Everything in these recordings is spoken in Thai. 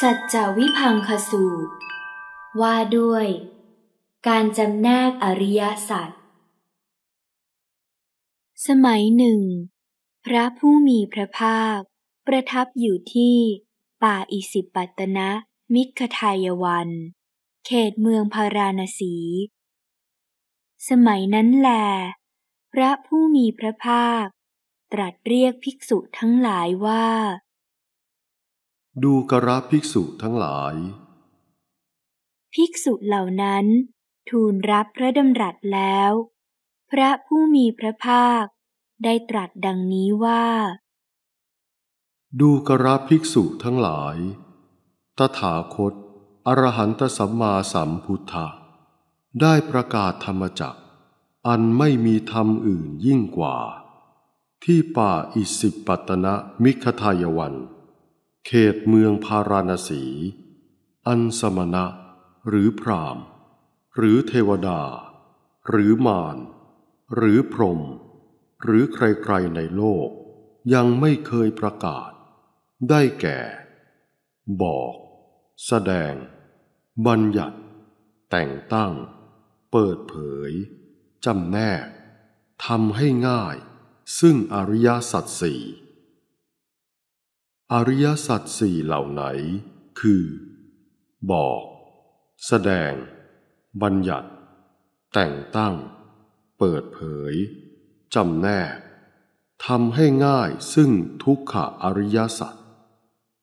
สัจจวิพังคสูตร ว่าด้วย การจำแนกอริยสัจสมัยหนึ่ง พระผู้มีพระภาคประทับอยู่ที่ ป่าอิสิปัตนะมิขทายวันเขตเมืองพาราณสี สมัยนั้นแล พระผู้มีพระภาคตรัสเรียกภิกษุทั้งหลายว่าดูกระภิกษุทั้งหลาย ภิกษุเหล่านั้น ทูลรับพระดำรัสแล้ว พระผู้มีพระภาคได้ตรัสดังนี้ว่า ดูกระภิกษุทั้งหลาย ตถาคต อรหันตสัมมาสัมพุทธะได้ประกาศธรรมจักอันไม่มีธรรมอื่นยิ่งกว่า ที่ป่าอิสิปตนะมิขทายวันเขตเมืองพาราณสี อันสมณะหรือพรามหรือเทวดา หรือมารหรือพรหมหรือใครๆในโลก ยังไม่เคยประกาศ ได้แก่ บอก แสดง บัญญัติ แต่งตั้ง เปิดเผย จำแนกทำให้ง่าย ซึ่งอริยสัจสี่อริยสัจสี่เหล่าไหน คือ บอก แสดง บัญญัติ แต่งตั้ง เปิดเผยจำแนกทำให้ง่ายซึ่งทุกขะอริยสัจ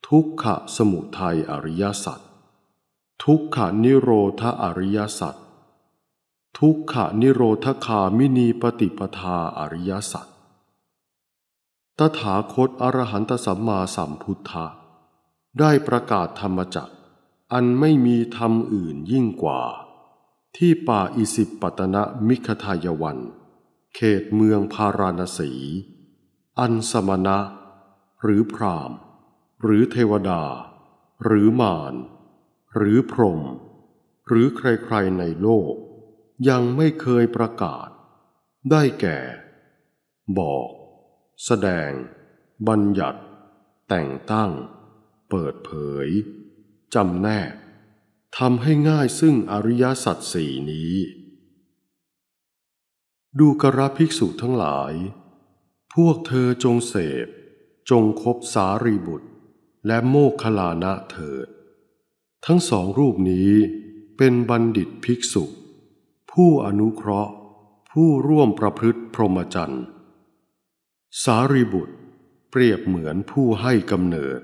ทุกขะสมุทัยอริยสัจทุกขะนิโรธอริยสัจทุกขะนิโรธคามินีปฏิปทาอริยสัจตถาคตอรหันตสัมมาสัมพุทธะได้ประกาศธรรมจักอันไม่มีธรรมอื่นยิ่งกว่า ที่ป่าอิสิปตนะมิคทายวัน เขตเมืองพาราณสี อันสมณะ หรือพรามหรือเทวดา หรือมารหรือพรหมหรือใครๆในโลก ยังไม่เคยประกาศ ได้แก่ บอกแสดงบัญญัติ แต่งตั้ง เปิดเผย จำแนกทำให้ง่ายซึ่งอริยสัจสี่นี้ ดูกระภิกษุทั้งหลาย พวกเธอจงเสพ จงคบสารีบุตร และโมคคลานะเถิดทั้งสองรูปนี้เป็นบัณฑิตภิกษุ ผู้อนุเคราะห์ ผู้ร่วมประพฤติพรหมจรรย์สารีบุตร เปรียบเหมือนผู้ให้กำเนิด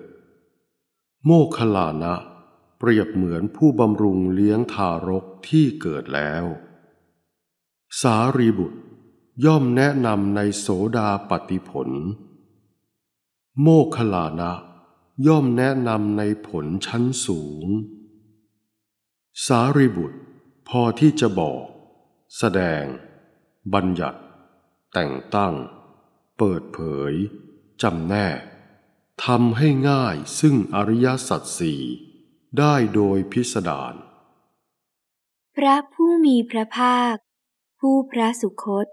โมคลานะเปรียบเหมือนผู้บำรุงเลี้ยงทารกที่เกิดแล้ว สารีบุตรย่อมแนะนำในโสดาปฏิผล โมคลานะย่อมแนะนำในผลชั้นสูง สารีบุตรพอที่จะบอก แสดง บัญญัติ แต่งตั้งเปิดเผย จำแนกทำให้ง่ายซึ่งอริยสัจสี่ได้โดยพิสดารพระผู้มีพระภาค ผู้พระสุคต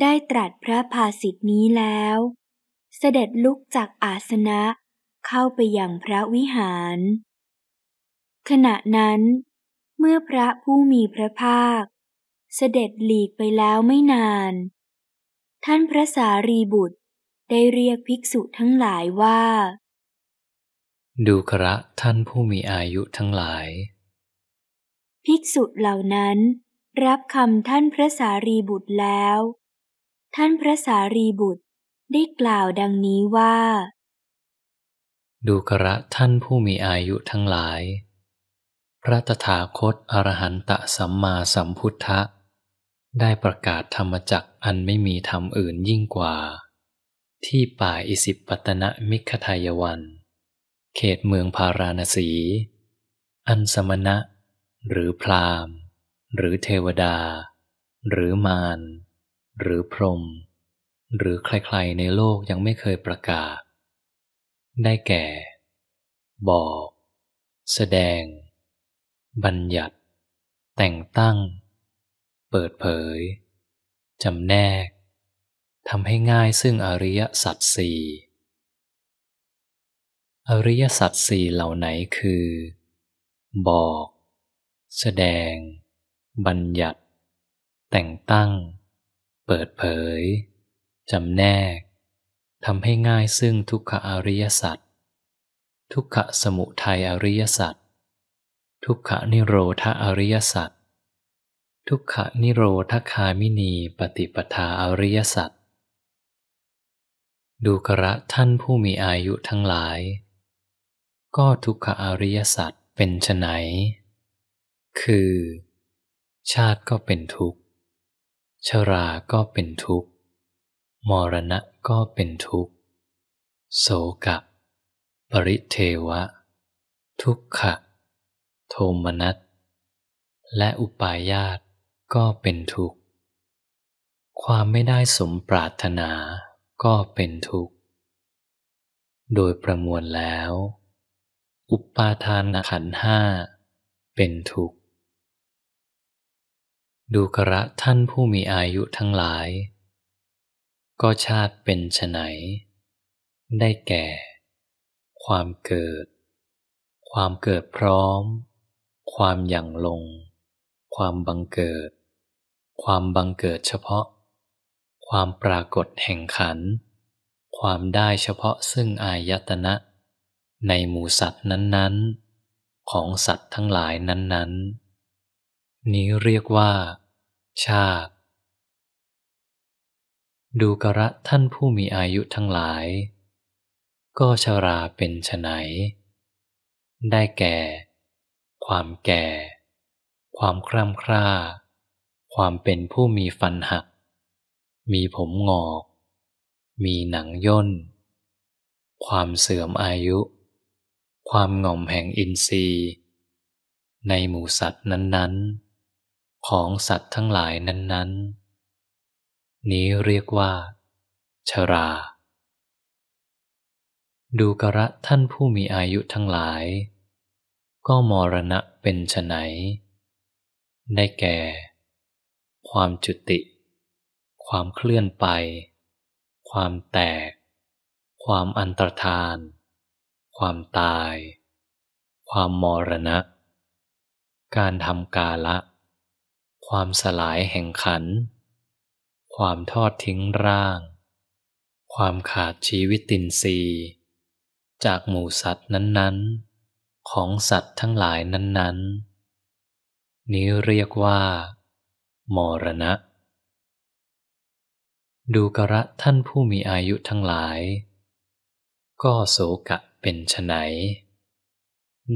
ได้ตรัสพระภาสิทธินี้แล้ว เสด็จลุกจากอาสนะเข้าไปอย่างพระวิหาร ขณะนั้น เมื่อพระผู้มีพระภาค เสด็จหลีกไปแล้วไม่นานท่านพระสารีบุตรได้เรียกภิกษุทั้งหลายว่า ดูกระท่านผู้มีอายุทั้งหลาย ภิกษุเหล่านั้น รับคำท่านพระสารีบุตรแล้ว ท่านพระสารีบุตรได้กล่าวดังนี้ว่า ดูกระท่านผู้มีอายุทั้งหลาย พระตถาคตอรหันตสัมมาสัมพุทธธได้ประกาศธรรมจักอันไม่มีธรรมอื่นยิ่งกว่า ที่ป่าอิสิปตนะมิขทายวันเขตเมืองพาราณสี อันสมณะหรือพรามหรือเทวดา หรือมารหรือพรหมหรือใครๆในโลกยังไม่เคยประกาศ ได้แก่ บอก แสดง บัญญัติ แต่งตั้งเปิดเผยจำแนก ทำให้ง่ายซึ่งอริยสัจสี่อริยสัจสี่เหล่าไหนคือ บอก แสดง บัญญัติ แต่งตั้ง เปิดเผยจำแนก ทำให้ง่ายซึ่งทุกขอริยสัจทุกขสมุทัยอริยสัจทุกขนิโรธาอริยสัจทุกขนิโรธคามินีปฏิปทาอริยสัจ ดูกระท่านผู้มีอายุทั้งหลาย ก็ทุกขอริยสัจเป็นไฉนคือ ชาติก็เป็นทุกข์ ชราก็เป็นทุกข์ มรณะก็เป็นทุกข์โสกะปริเทวะ ทุกขะ โทมนัส และอุปายาตก็เป็นทุกข์ความไม่ได้สมปรารถนาก็เป็นทุกข์โดยประมวลแล้ว อุปาทานขันห้า เป็นทุกข์ดูกระท่านผู้มีอายุทั้งหลาย ก็ชาติเป็นไฉนได้แก่ ความเกิด ความเกิดพร้อม ความอย่างลง ความบังเกิดความบังเกิดเฉพาะ ความปรากฏแห่งขัน ความได้เฉพาะซึ่งอายตนะ ในหมู่ สัตว์นั้นๆ ของสัตว์ทั้งหลายนั้น ๆ นี้เรียกว่า ชาติ ดูกระ ท่านผู้มีอายุทั้งหลาย ก็ชราเป็นไฉน ได้แก่ ความแก่ ความคร่ำคร่าความเป็นผู้มีฟันหัก มีผมงอก มีหนังย่น ความเสื่อมอายุ ความง่อมแห่งอินทรีย์ ในหมู่สัตว์นั้นๆ ของสัตว์ทั้งหลายนั้นๆ นี้เรียกว่า ชรา ดูกระท่านผู้มีอายุทั้งหลาย ก็มรณะเป็นไฉนได้แก่ความจุติ ความเคลื่อนไป ความแตก ความอันตรธาน ความตาย ความมรณะ การทำกาละ ความสลายแห่งขัน ความทอดทิ้งร่าง ความขาดชีวิตินทรีจากหมู่สัตว์นั้นๆ ของสัตว์ทั้งหลายนั้น ๆ นี้เรียกว่ามรณะ ดูกระท่านผู้มีอายุทั้งหลาย ก็โศกะ เป็นไฉน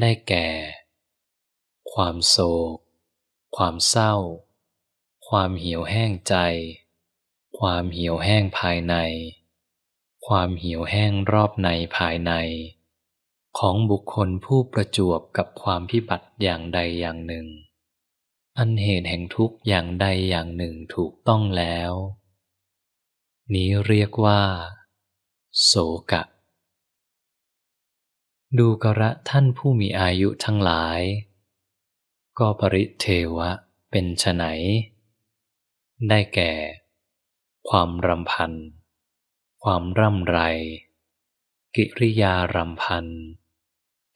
ได้แก่ ความโศก ความเศร้า ความเหี่ยวแห้งใจ ความเหี่ยวแห้งภายใน ความเหี่ยวแห้งรอบในภายใน ของบุคคลผู้ประจวบกับความพิบัติอย่างใดอย่างหนึ่งอันเหตุแห่งทุกข์อย่างใดอย่างหนึ่งถูกต้องแล้ว นี้เรียกว่าโสกะ ดูกระท่านผู้มีอายุทั้งหลาย ก็ปริเทวะเป็นไฉนได้แก่ ความรำพัน ความร่ำไร กิริยารำพัน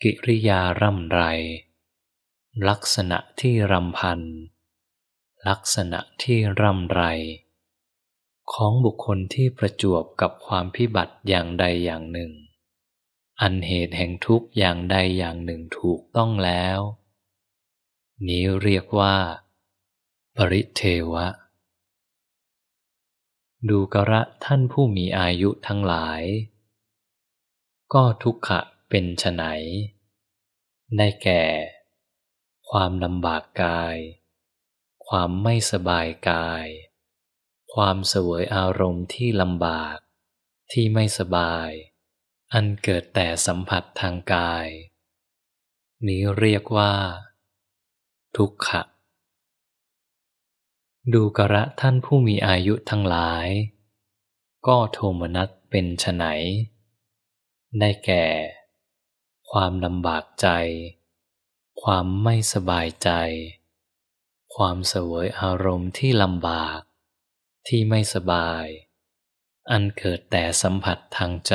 กิริยาร่ำไรลักษณะที่รำพันลักษณะที่ร่ำไร ของบุคคลที่ประจวบกับความพิบัติอย่างใดอย่างหนึ่ง อันเหตุแห่งทุกข์อย่างใดอย่างหนึ่งถูกต้องแล้ว นี้เรียกว่า ปริเทวะ ดูกระท่านผู้มีอายุทั้งหลาย ก็ทุกขะเป็นไฉนได้แก่ความลำบากกาย ความไม่สบายกาย ความเสวยอารมณ์ที่ลำบากที่ไม่สบาย อันเกิดแต่สัมผัสทางกาย นี้เรียกว่า ทุกขะ ดูกระท่านผู้มีอายุทั้งหลาย ก็โทมนัสเป็นไฉนได้แก่ ความลำบากใจความไม่สบายใจ ความเสวยอารมณ์ที่ลำบากที่ไม่สบาย อันเกิดแต่สัมผัสทางใจ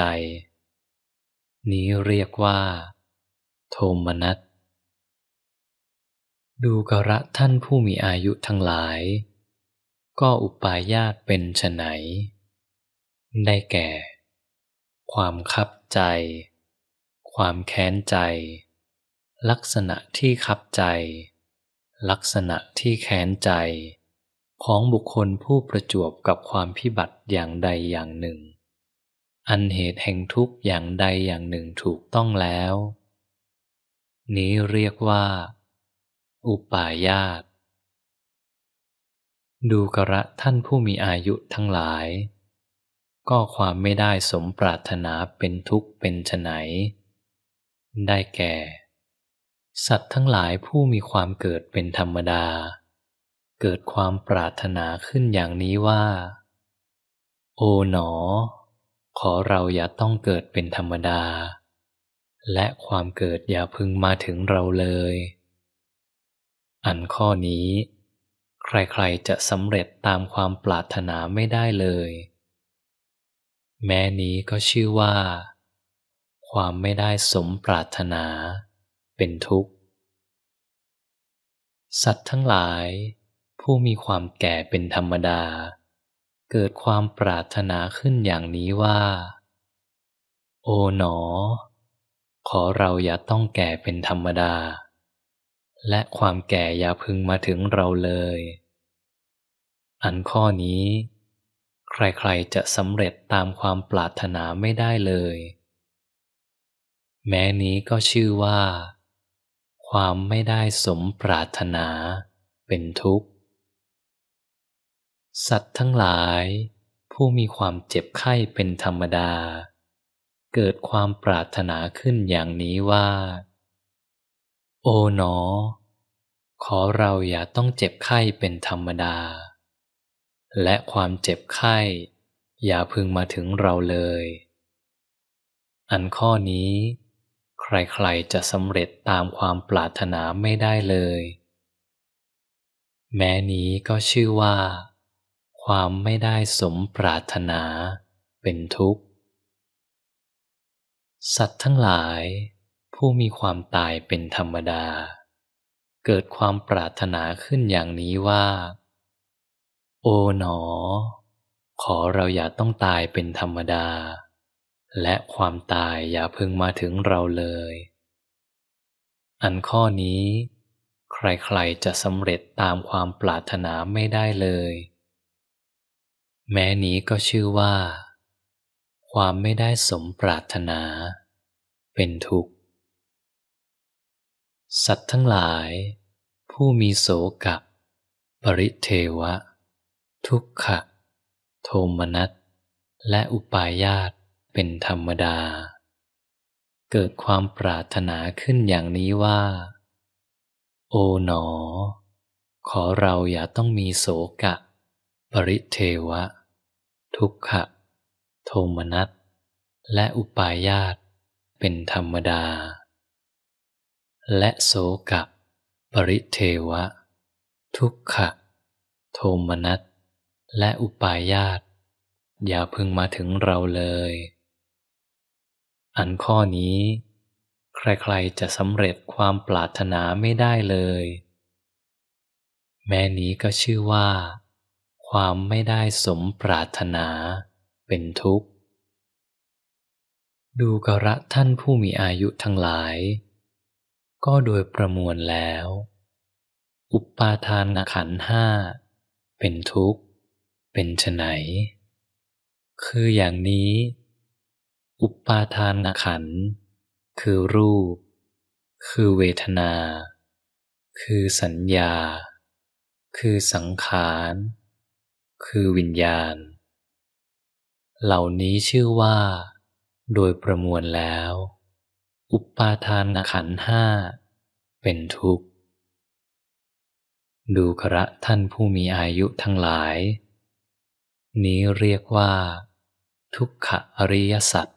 นี้เรียกว่า โทมนัส ดูกระท่านผู้มีอายุทั้งหลาย ก็อุปายาตเป็นฉไนได้แก่ ความคับใจ ความแค้นใจลักษณะที่ขับใจ ลักษณะที่แค้นใจ ของบุคคลผู้ประจวบกับความพิบัติอย่างใดอย่างหนึ่ง อันเหตุแห่งทุกข์อย่างใดอย่างหนึ่งถูกต้องแล้ว นี้เรียกว่าอุปายาตดูกระท่านผู้มีอายุทั้งหลาย ก็ความไม่ได้สมปรารถนาเป็นทุกข์เป็นไนได้แก่สัตว์ทั้งหลายผู้มีความเกิดเป็นธรรมดา เกิดความปรารถนาขึ้นอย่างนี้ว่า โอ๋หนอ ขอเราอย่าต้องเกิดเป็นธรรมดา และความเกิดอย่าพึงมาถึงเราเลย อันข้อนี้ ใครๆจะสำเร็จตามความปรารถนาไม่ได้เลย แม้นี้ก็ชื่อว่าความไม่ได้สมปรารถนาเป็นทุกข์สัตว์ทั้งหลาย ผู้มีความแก่เป็นธรรมดา เกิดความปรารถนาขึ้นอย่างนี้ว่า โอ๋หนอ ขอเราอย่าต้องแก่เป็นธรรมดา และความแก่อย่าพึงมาถึงเราเลย อันข้อนี้ ใครๆจะสำเร็จตามความปรารถนาไม่ได้เลย แม้นี้ก็ชื่อว่าความไม่ได้สมปรารถนาเป็นทุกข์ สัตว์ทั้งหลาย ผู้มีความเจ็บไข้เป็นธรรมดา เกิดความปรารถนาขึ้นอย่างนี้ว่า โอ๋หนอ ขอเราอย่าต้องเจ็บไข้เป็นธรรมดา และความเจ็บไข้ อย่าพึงมาถึงเราเลย อันข้อนี้ใครๆ จะสำเร็จตามความปรารถนาไม่ได้เลย แม้นี้ก็ชื่อว่า ความไม่ได้สมปรารถนาเป็นทุกข์ สัตว์ทั้งหลาย ผู้มีความตายเป็นธรรมดา เกิดความปรารถนาขึ้นอย่างนี้ว่า โอ๋หนอ ขอเราอย่าต้องตายเป็นธรรมดาและความตายอย่าพึงมาถึงเราเลย อันข้อนี้ ใครๆจะสำเร็จตามความปรารถนาไม่ได้เลย แม้นี้ก็ชื่อว่า ความไม่ได้สมปรารถนา เป็นทุกข์ สัตว์ทั้งหลาย ผู้มีโสกับ ปริเทวะ ทุกขะ โทมนัส และอุปายาตเป็นธรรมดา เกิดความปรารถนาขึ้นอย่างนี้ว่า โอ๋หนอขอเราอย่าต้องมีโสกะ ปริเทวะ ทุกขะ โทมนัส และอุปายาต เป็นธรรมดา และโสกะปริเทวะ ทุกขะ โทมนัส และอุปายาต อย่าพึงมาถึงเราเลยอันข้อนี้ ใครๆจะสำเร็จความปรารถนาไม่ได้เลย แม้นี้ก็ชื่อว่า ความไม่ได้สมปรารถนา เป็นทุกข์ ดูกระท่านผู้มีอายุทั้งหลาย ก็โดยประมวลแล้ว อุปาทานขันห้า เป็นทุกข์ เป็นไฉนคืออย่างนี้อุปาทานขันคือรูป คือเวทนา คือสัญญา คือสังขาร คือวิญญาณ เหล่านี้ชื่อว่า โดยประมวลแล้ว อุปาทานขันห้าเป็นทุกข์ ดูกระท่านผู้มีอายุทั้งหลาย นี้เรียกว่า ทุกขอริยสัจ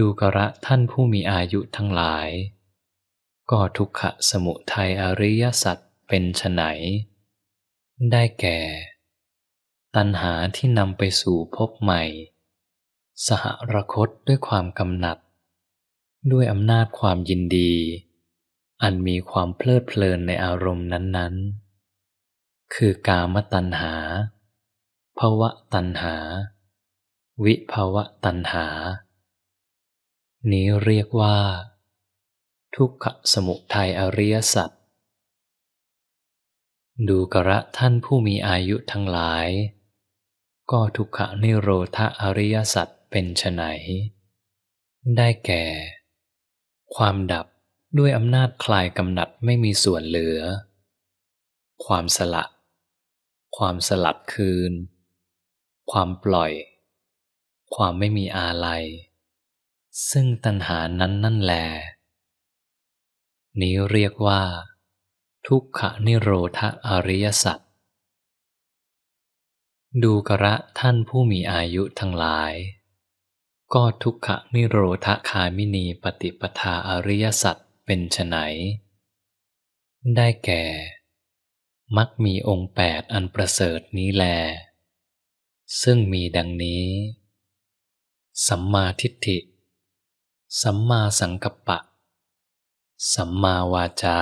ดูกระท่านผู้มีอายุทั้งหลาย ก็ทุกขะสมุทัยอริยสัจเป็นไฉนได้แก่ ตัณหาที่นำไปสู่พบใหม่ สหรคตด้วยความกำหนัด ด้วยอำนาจความยินดี อันมีความเพลิดเพลินในอารมณ์นั้นๆ คือกามตัณหาภาวะตัณหา วิภาวะตัณหานี้เรียกว่า ทุกขสมุทัยอริยสัจดูกระท่านผู้มีอายุทั้งหลาย ก็ทุกขนิโรธอริยสัจเป็นไฉนได้แก่ ความดับด้วยอำนาจคลายกำหนัดไม่มีส่วนเหลือ ความสละ ความสลัดคืน ความปล่อย ความไม่มีอาลัยซึ่งตัณหานั้นนั่นแล นี้เรียกว่า ทุกขนิโรธอริยสัจดูกระท่านผู้มีอายุทั้งหลาย ก็ทุกขนิโรธคามินีปฏิปทาอริยสัจเป็นไฉนได้แก่ มักมีองค์แปดอันประเสริฐนี้แลซึ่งมีดังนี้ สัมมาทิฏฐิสัมมาสังกัปปะ สัมมาวาจา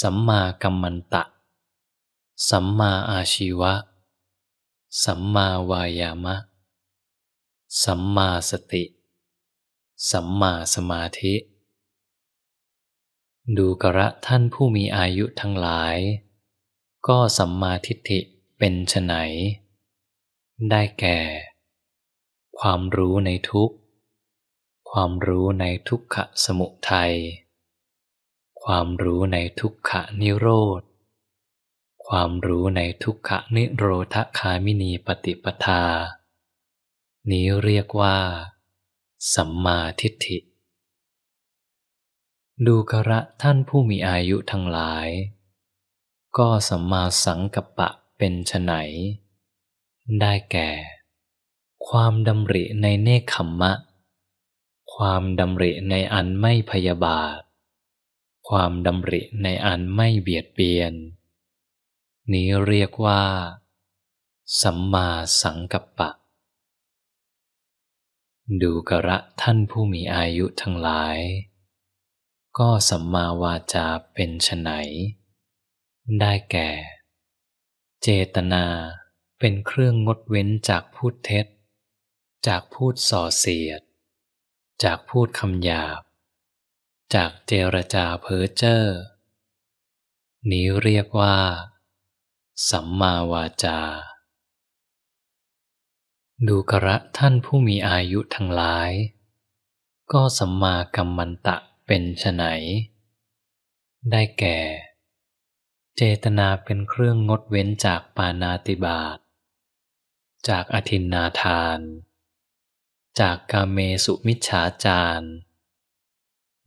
สัมมากัมมันตะ สัมมาอาชีวะ สัมมาวายามะ สัมมาสติ สัมมาสมาธิ ดูกระท่านผู้มีอายุทั้งหลาย ก็สัมมาทิฏฐิเป็นไฉนได้แก่ ความรู้ในทุกข์ความรู้ในทุกขสมุทัย ความรู้ในทุกขนิโรธ ความรู้ในทุกขนิโรธคามินีปฏิปทา นี้เรียกว่า สัมมาทิฏฐิ ดูกระท่านผู้มีอายุทั้งหลาย ก็สัมมาสังกัปปะเป็นไฉน ได้แก่ ความดำริในเนคขมมะความดำริในอันไม่พยาบาท ความดำริในอันไม่เบียดเบียน นี้เรียกว่า สัมมาสังกัปปะ ดูกระท่านผู้มีอายุทั้งหลาย ก็สัมมาวาจาเป็นไฉน ได้แก่ เจตนาเป็นเครื่องงดเว้นจากพูดเท็จ จากพูดส่อเสียดจากพูดคำหยาบ จากเจรจาเพ้อเจ้อนี้เรียกว่า สัมมาวาจา ดูกระท่านผู้มีอายุทั้งหลาย ก็สัมมากัมมันตะเป็นไฉนได้แก่ เจตนาเป็นเครื่องงดเว้นจากปานาติบาตจากอธินนาทานจากกาเมสุมิชาจาร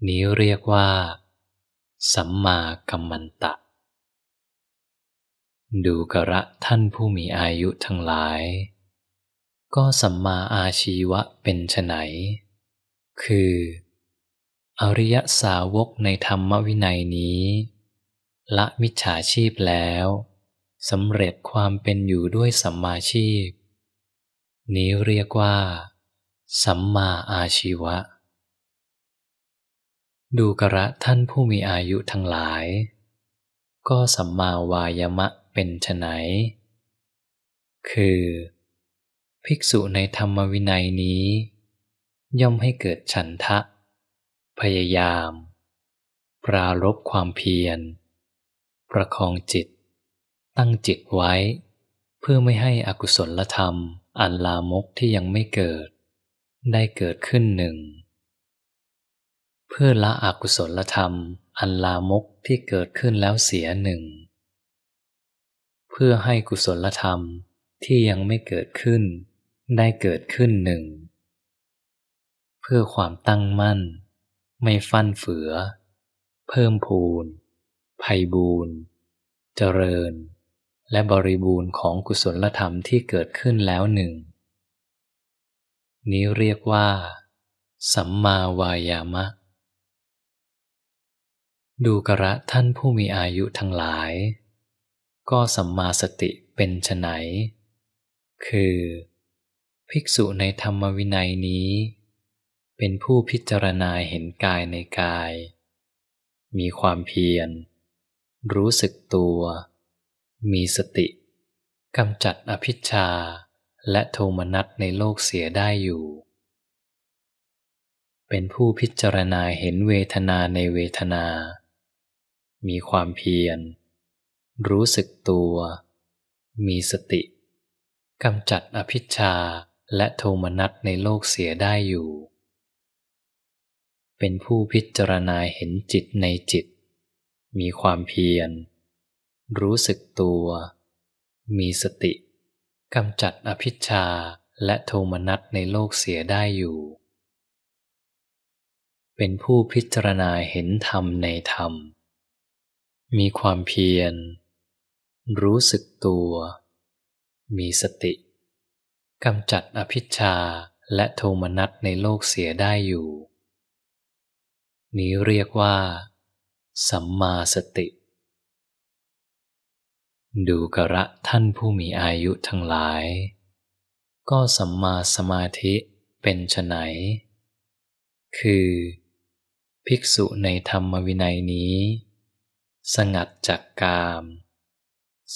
นี้เรียกว่า สัมมากัมมันตะ ดูกระ ท่านผู้มีอายุทั้งหลาย ก็สัมมาอาชีวะเป็นไนคือ อริยสาวกในธรรมวินัยนี้ ละมิจฉาชีพแล้วสำเร็จความเป็นอยู่ด้วยสัมมาชีพ นี้เรียกว่าสัมมาอาชีวะดูกระท่านผู้มีอายุทั้งหลาย ก็สัมมาวายมะเป็นไนคือ ภิกษุในธรรมวินัยนี้ ย่อมให้เกิดฉันทะ พยายาม ปรารบความเพียร ประคองจิต ตั้งจิตไว้ เพื่อไม่ให้อกุศลธรรมอันลามกที่ยังไม่เกิดได้เกิดขึ้นหนึ่งเพื่อละอกุศลธรรมอันลามกที่เกิดขึ้นแล้วเสียหนึ่งเพื่อให้กุศลธรรมที่ยังไม่เกิดขึ้น ได้เกิดขึ้นหนึ่งเพื่อความตั้งมั่น ไม่ฟั่นเฟือ เพิ่มพูนไพบูนเจริญ และบริบูรณ์ของกุศลธรรมที่เกิดขึ้นแล้วหนึ่งนี้เรียกว่า สัมมาวายามะ ดูกระท่านผู้มีอายุทั้งหลาย ก็สัมมาสติเป็นไฉนคือ ภิกษุในธรรมวินัยนี้ เป็นผู้พิจารณาเห็นกายในกาย มีความเพียรรู้สึกตัว มีสติ กำจัดอภิชาและโทมนัสในโลกเสียได้อยู่ เป็นผู้พิจารณาเห็นเวทนาในเวทนา มีความเพียร รู้สึกตัว มีสติ กำจัดอภิชา และโทมนัสในโลกเสียได้อยู่ เป็นผู้พิจารณาเห็นจิตในจิต มีความเพียร รู้สึกตัว มีสติกำจัดอภิชาและโทมนัสในโลกเสียได้อยู่ เป็นผู้พิจารณาเห็นธรรมในธรรม มีความเพียร รู้สึกตัว มีสติ กำจัดอภิชาและโทมนัสในโลกเสียได้อยู่ นี้เรียกว่า สัมมาสติดูกระท่านผู้มีอายุทั้งหลาย ก็สัมมาสมาธิเป็นไฉนคือ ภิกษุในธรรมวินัยนี้ สงัดจากกาม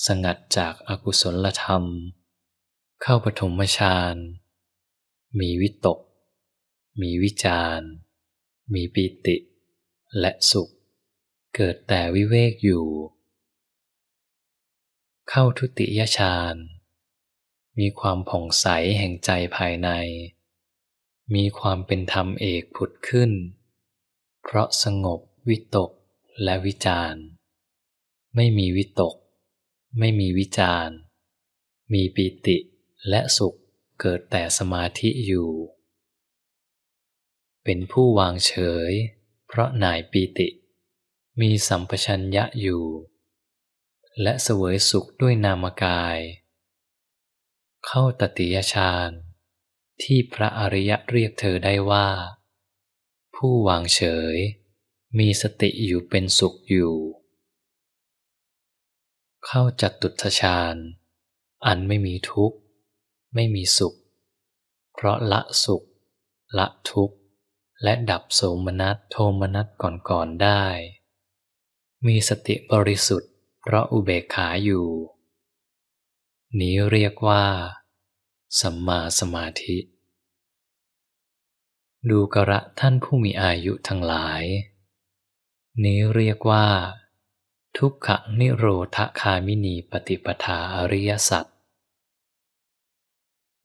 สงัดจากอากุศลธรรม เข้าปฐมฌานมีวิตก มีวิจาร มีปิติ และสุข เกิดแต่วิเวกอยู่เข้าทุติยฌานมีความผ่องใสแห่งใจภายใน มีความเป็นธรรมเอกผุดขึ้น เพราะสงบ วิตกและวิจารไม่มีวิตก ไม่มีวิจารมีปิติและสุขเกิดแต่สมาธิอยู่ เป็นผู้วางเฉย เพราะหน่ายปิติ มีสัมปชัญญะอยู่และเสวยสุขด้วยนามกาย เข้าตติยฌานที่พระอริยะเรียกเธอได้ว่า ผู้วางเฉย มีสติอยู่เป็นสุขอยู่ เข้าจัดตุทชาญ อันไม่มีทุกข์ ไม่มีสุข เพราะละสุข ละทุกข์ และดับโสมนัสโทมนัสก่อนๆได้ มีสติบริสุทธิพราะอุเบกขาอยู่ นี้เรียกว่า สัมมาสมาธิ ดูกระท่านผู้มีอายุทั้งหลาย นี้เรียกว่า ทุกขนิโรธคามินีปฏิปทาอริยสัจ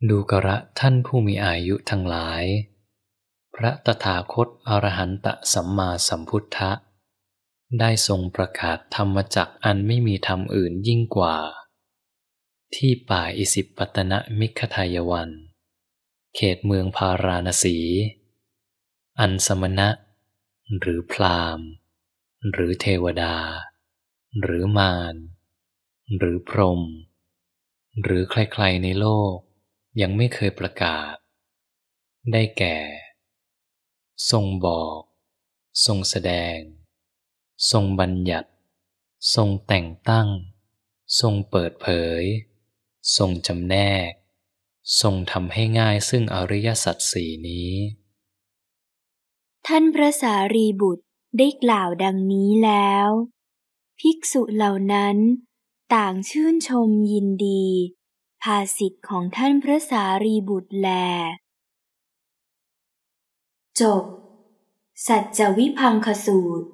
ดูกระท่านผู้มีอายุทั้งหลาย พระตถาคตอรหันตสัมมาสัมพุทธธได้ทรงประกาศธรรมจักอันไม่มีธรรมอื่นยิ่งกว่า ที่ป่าอิสิปตนะมิขทายวันเขตเมืองพาราณสี อันสมณะ หรือพรามหรือเทวดา หรือมารหรือพรหมหรือใครๆในโลกยังไม่เคยประกาศ ได้แก่ ทรงบอก ทรงแสดงทรงบัญญัติ ทรงแต่งตั้ง ทรงเปิดเผย ทรงจำแนก ทรงทำให้ง่ายซึ่งอริยสัจสี่นี้ ท่านพระสารีบุตรได้กล่าวดังนี้แล้ว ภิกษุเหล่านั้น ต่างชื่นชมยินดี ภาสิทธิ์ของท่านพระสารีบุตรแลจบ สัจจวิพังคสูตร